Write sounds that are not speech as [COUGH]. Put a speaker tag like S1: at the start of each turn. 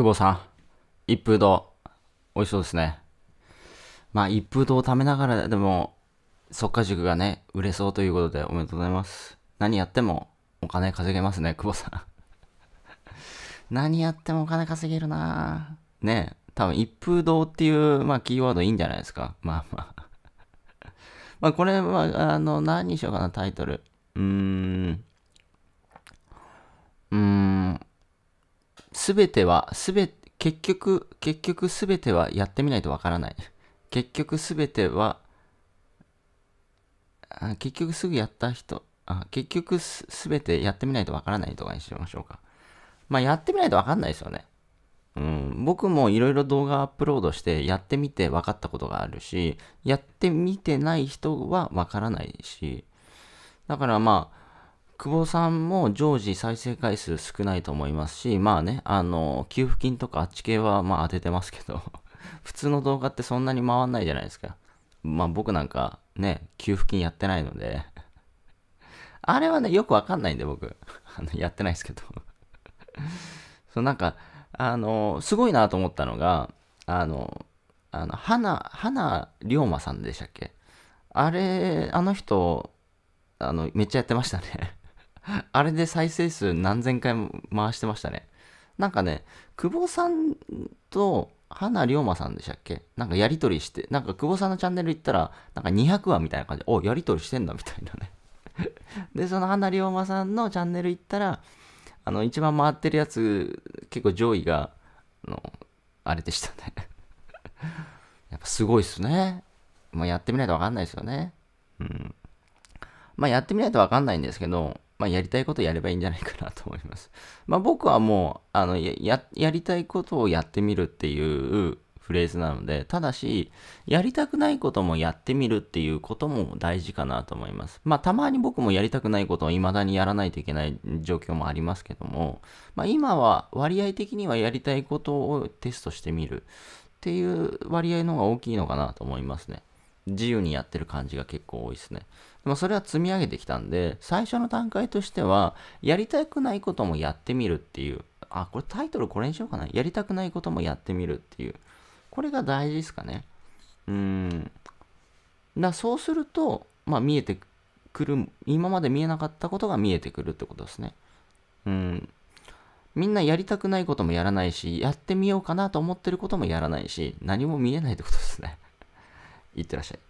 S1: 久保さん、一風堂、美味しそうですね。まあ、一風堂を食べながらでも、速か塾がね、売れそうということでおめでとうございます。何やってもお金稼げますね、久保さん。[LAUGHS] 何やってもお金稼げるなね多分一風堂っていう、まあ、キーワードいいんじゃないですか。まあまあまあ、これは、あの、何にしようかな、タイトル。うーん。うーん。すべては、すべ、結局、結局すべてはやってみないとわからない。結局すべては、あ結局すぐやった人、あ結局すべてやってみないとわからないとかにしましょうか。まあやってみないとわかんないですよね。うん、僕もいろいろ動画アップロードしてやってみて分かったことがあるし、やってみてない人は分からないし、だからまあ、久保さんも常時再生回数少ないと思いますし、まあね、あの、給付金とかあっち系はまあ当ててますけど、[LAUGHS] 普通の動画ってそんなに回んないじゃないですか。まあ僕なんかね、給付金やってないので [LAUGHS] あれはね、よくわかんないんで僕 [LAUGHS] あのやってないですけどそうなんか、あの、すごいなと思ったのが、あの、あの、花、花龍馬さんでしたっけあれ、あの人、あの、めっちゃやってましたね [LAUGHS] あれで再生数何千回も回してましたね。なんかね、久保さんと花龍馬さんでしたっけなんかやりとりして、なんか久保さんのチャンネル行ったら、なんか200話みたいな感じで、お、やりとりしてんだみたいなね。[LAUGHS] で、その花龍馬さんのチャンネル行ったら、あの、一番回ってるやつ、結構上位が、あの、あれでしたね [LAUGHS] やっぱすごいっすね。まあ、やってみないとわかんないですよね。うん。まあ、やってみないとわかんないんですけど、まあ、やりたいことやればいいんじゃないかなと思います。[LAUGHS] まあ、僕はもう、あのや、やりたいことをやってみるっていうフレーズなので、ただし、やりたくないこともやってみるっていうことも大事かなと思います。まあ、たまに僕もやりたくないことを未だにやらないといけない状況もありますけども、まあ、今は割合的にはやりたいことをテストしてみるっていう割合の方が大きいのかなと思いますね。自由にやってる感じが結構多いですね。でもそれは積み上げてきたんで、最初の段階としては、やりたくないこともやってみるっていう。あ、これタイトルこれにしようかな。やりたくないこともやってみるっていう。これが大事ですかね。うん。だそうすると、まあ見えてくる、今まで見えなかったことが見えてくるってことですね。うん。みんなやりたくないこともやらないし、やってみようかなと思ってることもやらないし、何も見えないってことですね。いってらっしゃい。